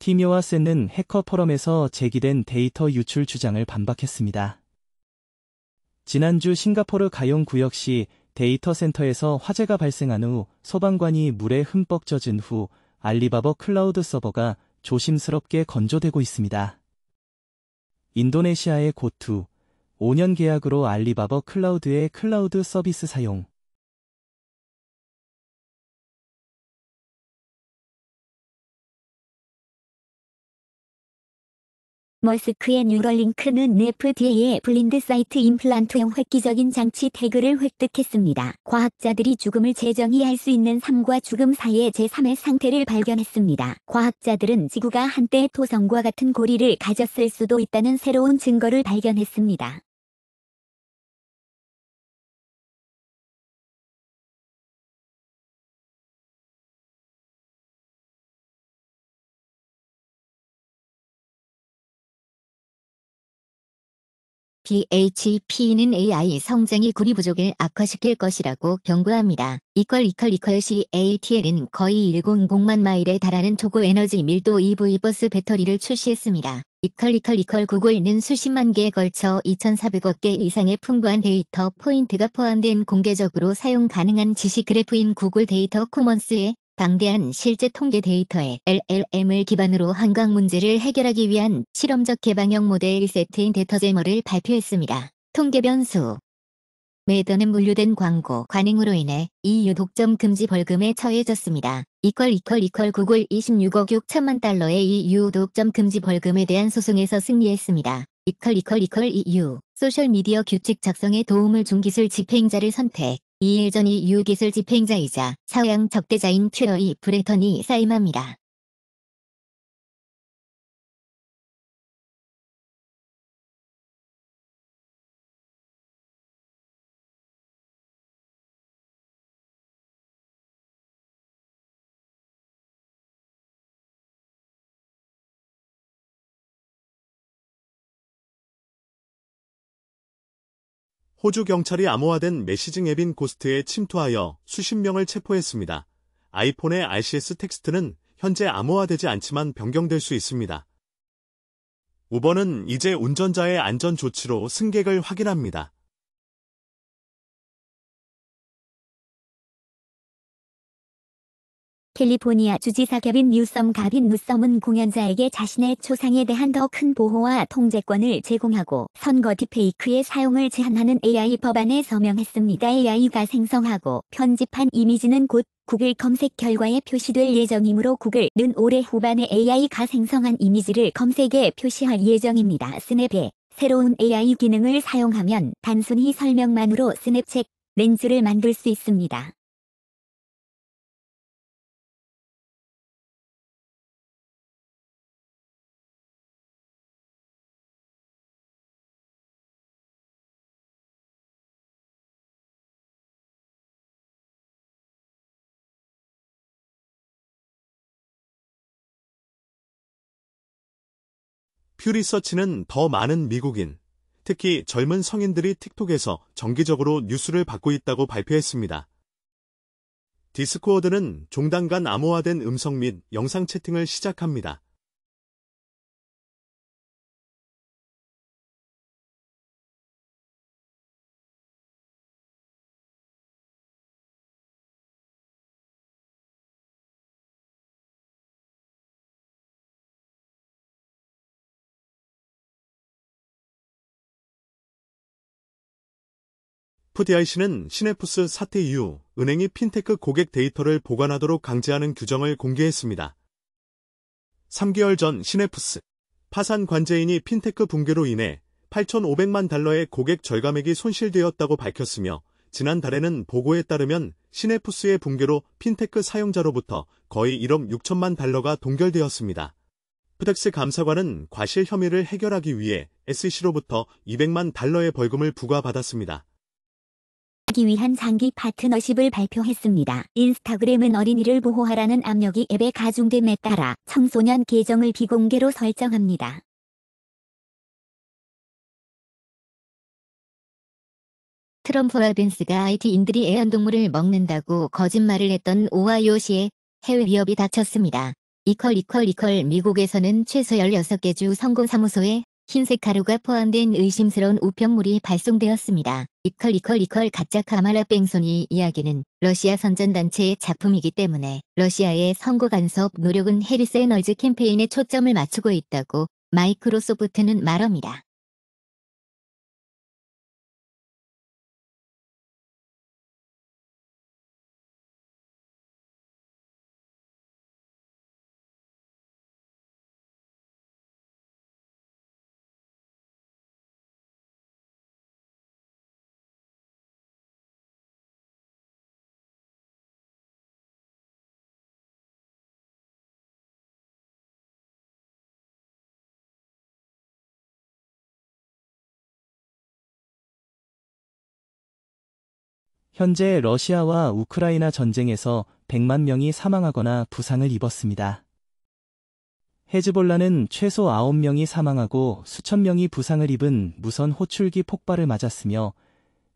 티미와 센은 해커 포럼에서 제기된 데이터 유출 주장을 반박했습니다. 지난주 싱가포르 가용 구역 시 데이터 센터에서 화재가 발생한 후 소방관이 물에 흠뻑 젖은 후 알리바버 클라우드 서버가 조심스럽게 건조되고 있습니다. 인도네시아의 고투, 5년 계약으로 알리바버 클라우드의 클라우드 서비스 사용, 머스크의 뉴럴링크는 FDA의 블린드 사이트 임플란트형 획기적인 장치 태그를 획득했습니다. 과학자들이 죽음을 재정의할 수 있는 삶과 죽음 사이의 제3의 상태를 발견했습니다. 과학자들은 지구가 한때 토성과 같은 고리를 가졌을 수도 있다는 새로운 증거를 발견했습니다. BHP는 AI 성장이 구리 부족을 악화시킬 것이라고 경고합니다. 이퀄 이퀄 이퀄 CATL은 거의 100만 마일에 달하는 초고 에너지 밀도 EV 버스 배터리를 출시했습니다. 이퀄 이퀄 이퀄 구글은 수십만 개에 걸쳐 2,400억 개 이상의 풍부한 데이터 포인트가 포함된 공개적으로 사용 가능한 지식 그래프인 구글 데이터 코먼스에 방대한 실제 통계 데이터에 LLM을 기반으로 한강 문제를 해결하기 위한 실험적 개방형 모델 세트인 데터제머를 발표했습니다. 통계 변수 매더는 물류된 광고 관행으로 인해 EU 독점 금지 벌금에 처해졌습니다. 이퀄 이퀄 이퀄 구글 26억 6천만 달러의 EU 독점 금지 벌금에 대한 소송에서 승리했습니다. 이퀄 이퀄 이퀄 EU 소셜미디어 규칙 작성에 도움을 준 기술 집행자를 선택 이일전이 유기술 집행자이자 서양 적대자인 퓨어이 브레턴이 사임합니다. 호주 경찰이 암호화된 메시징 앱인 고스트에 침투하여 수십 명을 체포했습니다. 아이폰의 RCS 텍스트는 현재 암호화되지 않지만 변경될 수 있습니다. 우버는 이제 운전자의 안전 조치로 승객을 확인합니다. 캘리포니아 주지사 갸빈 뉴섬 가빈 뉴섬은 공연자에게 자신의 초상에 대한 더 큰 보호와 통제권을 제공하고 선거 디페이크의 사용을 제한하는 AI 법안에 서명했습니다. AI가 생성하고 편집한 이미지는 곧 구글 검색 결과에 표시될 예정이므로 구글은 올해 후반에 AI가 생성한 이미지를 검색에 표시할 예정입니다. 스냅에 새로운 AI 기능을 사용하면 단순히 설명만으로 스냅책 렌즈를 만들 수 있습니다. 퓨 리서치는 더 많은 미국인, 특히 젊은 성인들이 틱톡에서 정기적으로 뉴스를 받고 있다고 발표했습니다. 디스코어드는 종단 간 암호화된 음성 및 영상 채팅을 시작합니다. FDIC는 시네프스 사태 이후 은행이 핀테크 고객 데이터를 보관하도록 강제하는 규정을 공개했습니다. 3개월 전 시네프스 파산 관제인이 핀테크 붕괴로 인해 8,500만 달러의 고객 절감액이 손실되었다고 밝혔으며 지난달에는 보고에 따르면 시네프스의 붕괴로 핀테크 사용자로부터 거의 1억 6천만 달러가 동결되었습니다. 프덱스 감사관은 과실 혐의를 해결하기 위해 SEC로부터 200만 달러의 벌금을 부과받았습니다. 하기 위한 장기 파트너십을 발표했습니다. 인스타그램은 어린이를 보호하라는 압력이 앱에 가중됨에 따라 청소년 계정을 비공개로 설정합니다. 트럼프와 벤스가 IT인들이 애완동물을 먹는다고 거짓말을 했던 오하이오 시에 해외 위협이 닥쳤습니다. 이퀄 이퀄 이퀄 미국에서는 최소 16개 주성공사무소에 흰색 가루가 포함된 의심스러운 우편물이 발송되었습니다. 이컬 이컬 이컬 가짜 카마라 뺑소니 이야기는 러시아 선전단체의 작품이기 때문에 러시아의 선거 간섭 노력은 해리스 에너즈 캠페인에 초점을 맞추고 있다고 마이크로소프트는 말합니다. 현재 러시아와 우크라이나 전쟁에서 100만 명이 사망하거나 부상을 입었습니다. 헤즈볼라는 최소 9명이 사망하고 수천 명이 부상을 입은 무선 호출기 폭발을 맞았으며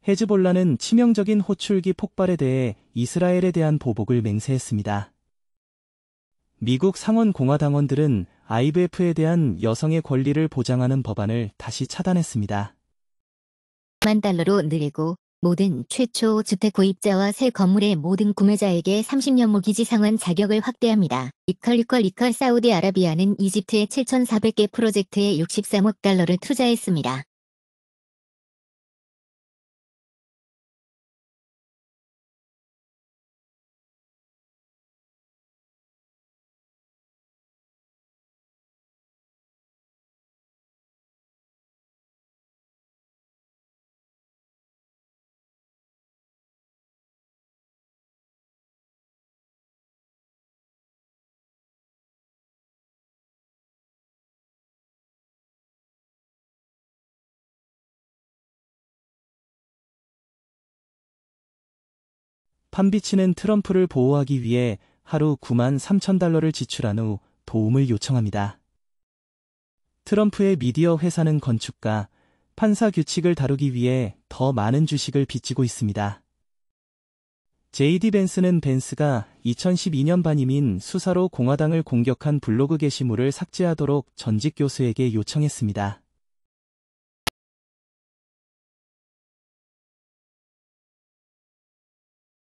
헤즈볼라는 치명적인 호출기 폭발에 대해 이스라엘에 대한 보복을 맹세했습니다. 미국 상원 공화당원들은 IVF에 대한 여성의 권리를 보장하는 법안을 다시 차단했습니다. 만 달러로 늘리고 모든 최초 주택 구입자와 새 건물의 모든 구매자에게 30년 모기지 상환 자격을 확대합니다. 이퀄 이퀄 이퀄 사우디아라비아는 이집트의 7,400개 프로젝트에 63억 달러를 투자했습니다. 판비치는 트럼프를 보호하기 위해 하루 9만 3천 달러를 지출한 후 도움을 요청합니다. 트럼프의 미디어 회사는 건축가, 판사 규칙을 다루기 위해 더 많은 주식을 빚지고 있습니다. JD 벤스는 벤스가 2012년 반임인 수사로 공화당을 공격한 블로그 게시물을 삭제하도록 전직 교수에게 요청했습니다.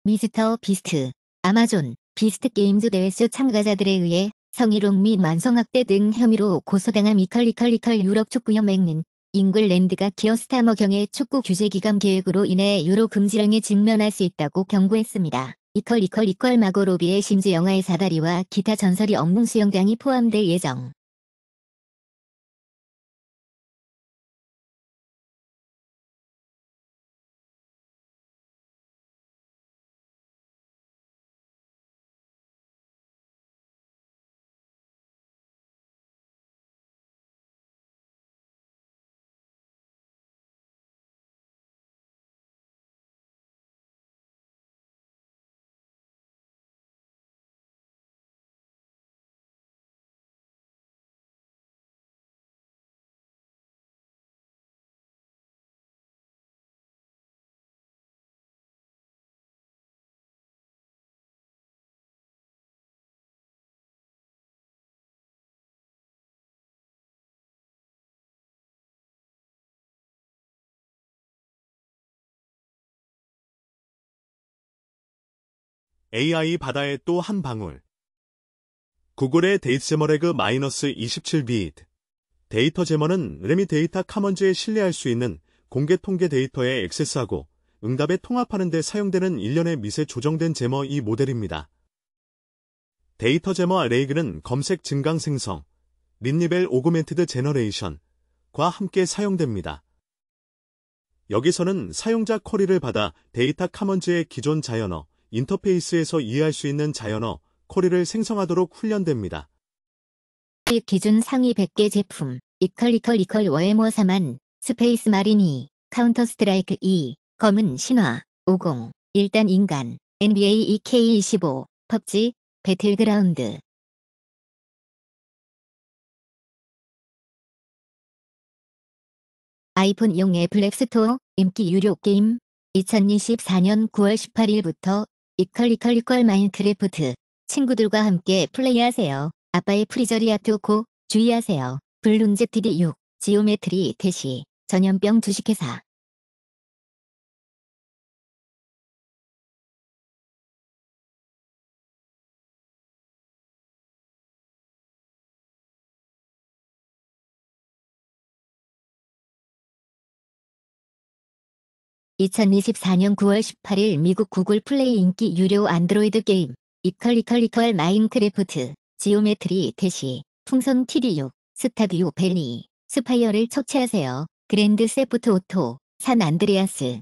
미스터 비스트, 아마존, 비스트 게임즈 대회쇼 참가자들에 의해 성희롱 및 만성학대 등 혐의로 고소당한 이컬리컬리컬 유럽 축구연맹은 잉글랜드가 기어스타머 경의 축구 규제 기간 계획으로 인해 유로 금지령에 직면할 수 있다고 경고했습니다. 이컬 이컬 이컬 마고 로비의 심즈 영화의 사다리와 기타 전설이 없는 수영장이 포함될 예정. AI 바다의또한 방울. 구글의 데이트 제머레그 마이너스 27비트. 데이터 제머는 레미 데이터 카먼즈에 신뢰할 수 있는 공개 통계 데이터에 액세스하고 응답에 통합하는 데 사용되는 일련의 미세 조정된 제머 이 모델입니다. 데이터 제머 레이그는 검색 증강 생성, 린니벨 오그멘티드 제너레이션과 함께 사용됩니다. 여기서는 사용자 쿼리를 받아 데이터 카먼즈의 기존 자연어, 인터페이스에서 이해할 수 있는 자연어, 코리를 생성하도록 훈련됩니다. 기준 상위 100개 제품 이퀄이퀄이퀄 워에모 4만 스페이스 마린 2 카운터 스트라이크 2 검은 신화 50 일단 인간 NBA 2K25 펍지 배틀그라운드 아이폰용 애플 앱스토어 인기 유료 게임 2024년 9월 18일부터 이퀄리컬리퀄 마인크래프트 친구들과 함께 플레이하세요. 아빠의 프리저리아 투고 주의하세요. 블룬즈 t d 6 지오메트리 대시 전염병 주식회사 2024년 9월 18일 미국 구글 플레이 인기 유료 안드로이드 게임 이퀄 리컬리컬 마인크래프트 지오메트리 대시 풍선 TD6 스타디오벨리 스파이어를 처취하세요 그랜드 세프트 오토 산 안드레아스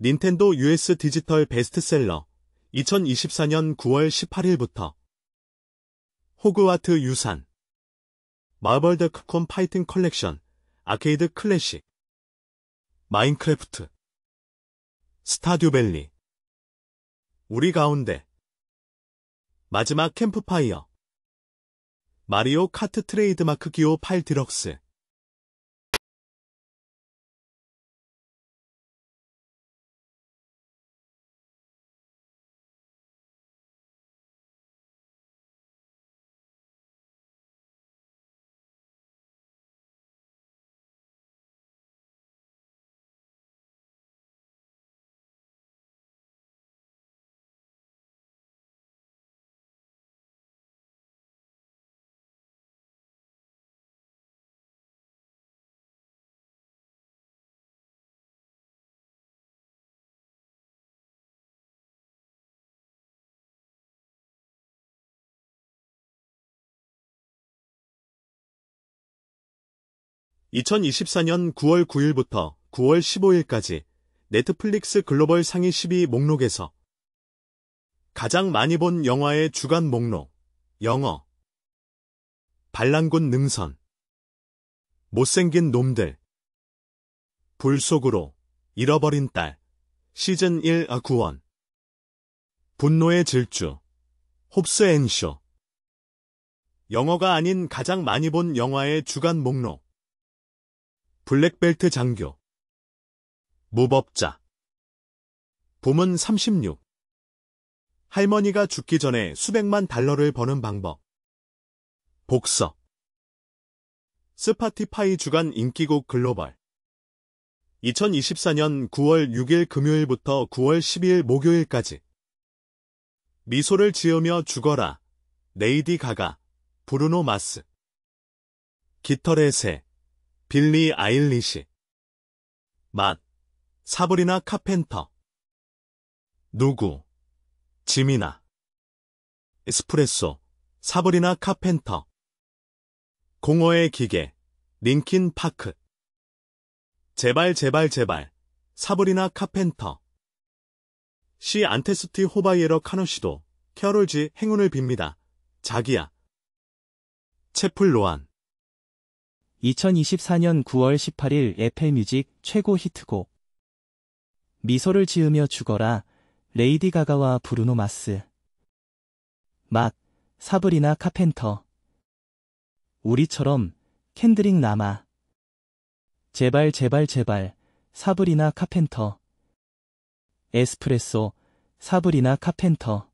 닌텐도 US 디지털 베스트셀러 2024년 9월 18일부터 호그와트 유산 마블드 크콤 파이팅 컬렉션 아케이드 클래식 마인크래프트 스타듀밸리 우리 가운데 마지막 캠프파이어 마리오 카트 트레이드마크 기호 8 디럭스 2024년 9월 9일부터 9월 15일까지 네트플릭스 글로벌 상위 10위 목록에서 가장 많이 본 영화의 주간 목록 영어 반란군 능선 못생긴 놈들 불 속으로 잃어버린 딸 시즌 1 9원 아 분노의 질주 홉스 앤 쇼 영어가 아닌 가장 많이 본 영화의 주간 목록 블랙벨트 장교 무법자 보문 36 할머니가 죽기 전에 수백만 달러를 버는 방법 복서 스파티파이 주간 인기곡 글로벌 2024년 9월 6일 금요일부터 9월 12일 목요일까지 미소를 지으며 죽어라 레이디 가가 브루노 마스 깃털의 새 빌리 아일리시 맛 사브리나 카펜터 누구 지미나 에스프레소 사브리나 카펜터 공허의 기계 링킨 파크 제발 제발 제발 사브리나 카펜터 시 안테스티 호바이에러 카노시도 캐롤지 행운을 빕니다. 자기야. 체플 로안 2024년 9월 18일 애플 뮤직 최고 히트곡 미소를 지으며 죽어라 레이디 가가와 브루노 마스 막 사브리나 카펜터 우리처럼 캔드링 남아 제발 제발 제발 사브리나 카펜터 에스프레소 사브리나 카펜터